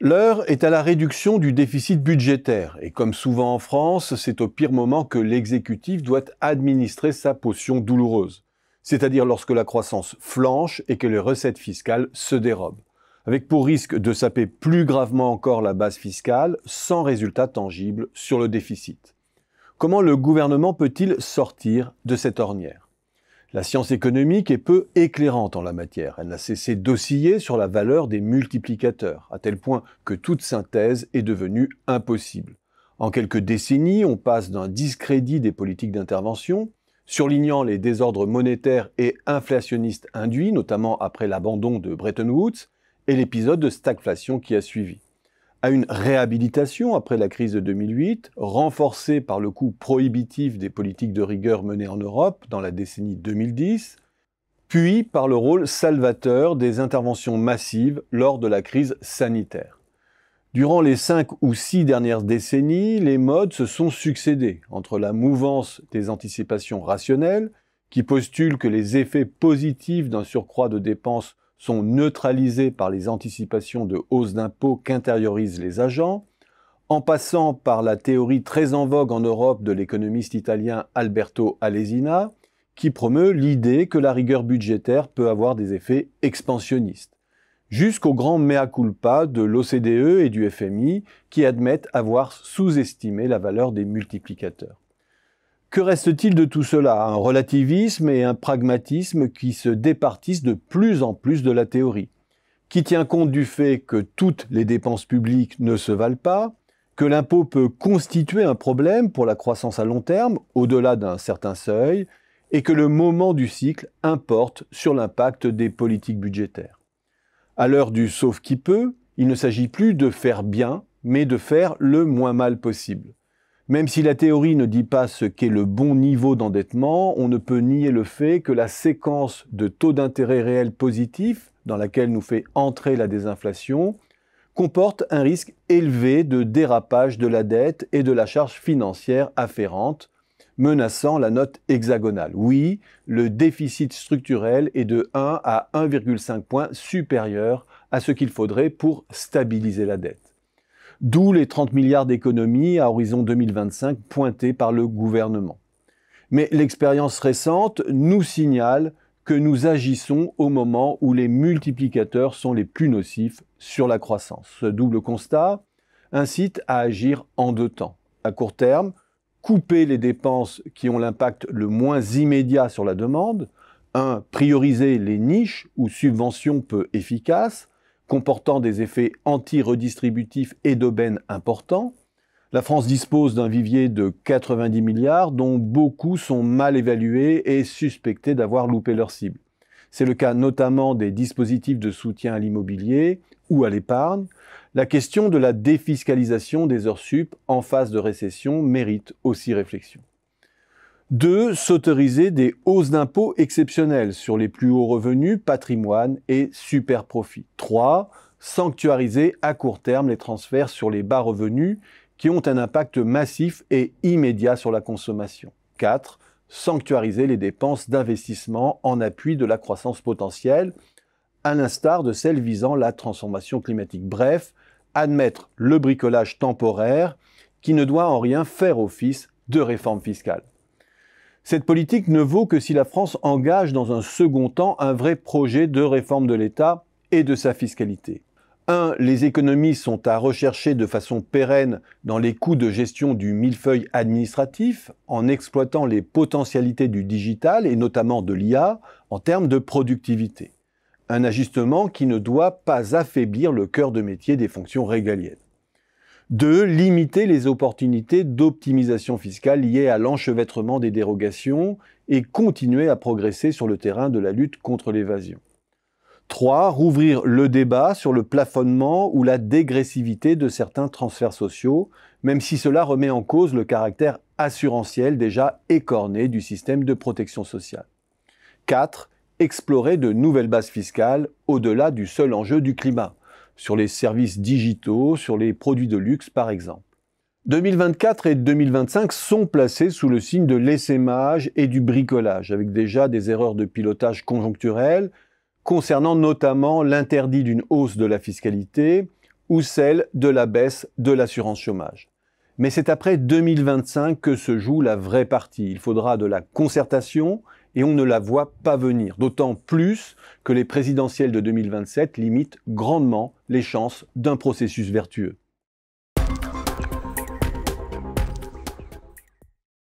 L'heure est à la réduction du déficit budgétaire, et comme souvent en France, c'est au pire moment que l'exécutif doit administrer sa potion douloureuse, c'est-à-dire lorsque la croissance flanche et que les recettes fiscales se dérobent, avec pour risque de saper plus gravement encore la base fiscale sans résultat tangible sur le déficit. Comment le gouvernement peut-il sortir de cette ornière la science économique est peu éclairante en la matière. Elle n'a cessé d'osciller sur la valeur des multiplicateurs, à tel point que toute synthèse est devenue impossible. En quelques décennies, on passe d'un discrédit des politiques d'intervention, surlignant les désordres monétaires et inflationnistes induits, notamment après l'abandon de Bretton Woods, et l'épisode de stagflation qui a suivi à une réhabilitation après la crise de 2008, renforcée par le coût prohibitif des politiques de rigueur menées en Europe dans la décennie 2010, puis par le rôle salvateur des interventions massives lors de la crise sanitaire. Durant les cinq ou six dernières décennies, les modes se sont succédés entre la mouvance des anticipations rationnelles, qui postule que les effets positifs d'un surcroît de dépenses sont neutralisées par les anticipations de hausse d'impôts qu'intériorisent les agents, en passant par la théorie très en vogue en Europe de l'économiste italien Alberto Alesina, qui promeut l'idée que la rigueur budgétaire peut avoir des effets expansionnistes, jusqu'au grand mea culpa de l'OCDE et du FMI, qui admettent avoir sous-estimé la valeur des multiplicateurs. Que reste-t-il de tout cela Un relativisme et un pragmatisme qui se départissent de plus en plus de la théorie, qui tient compte du fait que toutes les dépenses publiques ne se valent pas, que l'impôt peut constituer un problème pour la croissance à long terme, au-delà d'un certain seuil, et que le moment du cycle importe sur l'impact des politiques budgétaires. À l'heure du sauf qui peut, il ne s'agit plus de faire bien, mais de faire le moins mal possible. Même si la théorie ne dit pas ce qu'est le bon niveau d'endettement, on ne peut nier le fait que la séquence de taux d'intérêt réel positif, dans laquelle nous fait entrer la désinflation, comporte un risque élevé de dérapage de la dette et de la charge financière afférente, menaçant la note hexagonale. Oui, le déficit structurel est de 1 à 1,5 point supérieur à ce qu'il faudrait pour stabiliser la dette. D'où les 30 milliards d'économies à horizon 2025 pointés par le gouvernement. Mais l'expérience récente nous signale que nous agissons au moment où les multiplicateurs sont les plus nocifs sur la croissance. Ce double constat incite à agir en deux temps. À court terme, couper les dépenses qui ont l'impact le moins immédiat sur la demande. 1. Prioriser les niches ou subventions peu efficaces comportant des effets anti-redistributifs et d'aubaine importants. La France dispose d'un vivier de 90 milliards dont beaucoup sont mal évalués et suspectés d'avoir loupé leur cible. C'est le cas notamment des dispositifs de soutien à l'immobilier ou à l'épargne. La question de la défiscalisation des heures sup en phase de récession mérite aussi réflexion. 2. s'autoriser des hausses d'impôts exceptionnelles sur les plus hauts revenus, patrimoine et super profits. 3. Sanctuariser à court terme les transferts sur les bas revenus qui ont un impact massif et immédiat sur la consommation. 4. Sanctuariser les dépenses d'investissement en appui de la croissance potentielle, à l'instar de celles visant la transformation climatique. Bref, admettre le bricolage temporaire qui ne doit en rien faire office de réforme fiscale. Cette politique ne vaut que si la France engage dans un second temps un vrai projet de réforme de l'État et de sa fiscalité. 1. Les économies sont à rechercher de façon pérenne dans les coûts de gestion du millefeuille administratif, en exploitant les potentialités du digital et notamment de l'IA en termes de productivité. Un ajustement qui ne doit pas affaiblir le cœur de métier des fonctions régaliennes de limiter les opportunités d'optimisation fiscale liées à l'enchevêtrement des dérogations et continuer à progresser sur le terrain de la lutte contre l'évasion. 3. Rouvrir le débat sur le plafonnement ou la dégressivité de certains transferts sociaux, même si cela remet en cause le caractère assurantiel déjà écorné du système de protection sociale. 4. Explorer de nouvelles bases fiscales au-delà du seul enjeu du climat sur les services digitaux, sur les produits de luxe par exemple. 2024 et 2025 sont placés sous le signe de l'essaimage et du bricolage, avec déjà des erreurs de pilotage conjoncturelles, concernant notamment l'interdit d'une hausse de la fiscalité ou celle de la baisse de l'assurance chômage. Mais c'est après 2025 que se joue la vraie partie. Il faudra de la concertation, et on ne la voit pas venir, d'autant plus que les présidentielles de 2027 limitent grandement les chances d'un processus vertueux.